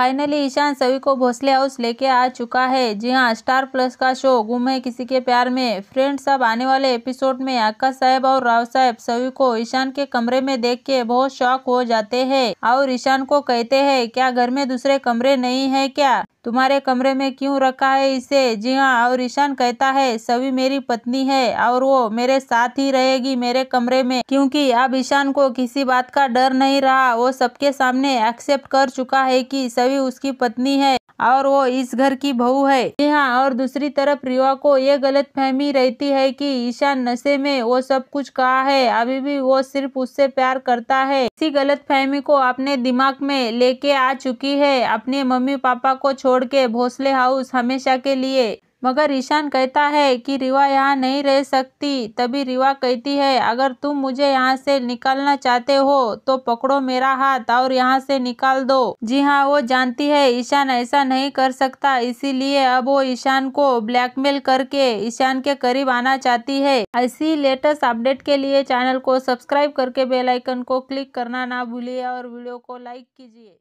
finally Ishan सभी को Bhosle house लेके आ चुका है जी हाँ स्टार प्लस का शो गुम है किसी के प्यार में फ्रेंड्स अब आने वाले एपिसोड में आकाश साहब और राव साहब सभी को ईशान के कमरे में देख के बहुत शौक हो जाते हैं और ईशान को कहते हैं क्या घर में दूसरे कमरे नहीं है क्या तुम्हारे कमरे में क्यों रखा है इसे जी हाँ और ईशान कहता है सभी मेरी पत्नी है और वो मेरे साथ ही रहेगी मेरे कमरे में क्योंकि अब ईशान को किसी बात का डर नहीं रहा वो सबके सामने एक्सेप्ट कर चुका है कि सभी देवी उसकी पत्नी है और वो इस घर की बहू है यहाँ और दूसरी तरफ रिवा को ये गलत फहमी रहती है कि ईशान नशे में वो सब कुछ कहा है अभी भी वो सिर्फ उससे प्यार करता है इसी गलत फहमी को अपने दिमाग में लेके आ चुकी है अपने मम्मी पापा को छोड़ के भोसले हाउस हमेशा के लिए मगर ईशान कहता है कि रिवा यहाँ नहीं रह सकती तभी रिवा कहती है अगर तुम मुझे यहाँ से निकालना चाहते हो तो पकड़ो मेरा हाथ और यहाँ से निकाल दो जी हाँ वो जानती है ईशान ऐसा नहीं कर सकता इसीलिए अब वो ईशान को ब्लैकमेल करके ईशान के करीब आना चाहती है ऐसी लेटेस्ट अपडेट के लिए चैनल को सब्सक्राइब करके बेलाइकन को क्लिक करना ना भूलिए और वीडियो को लाइक कीजिए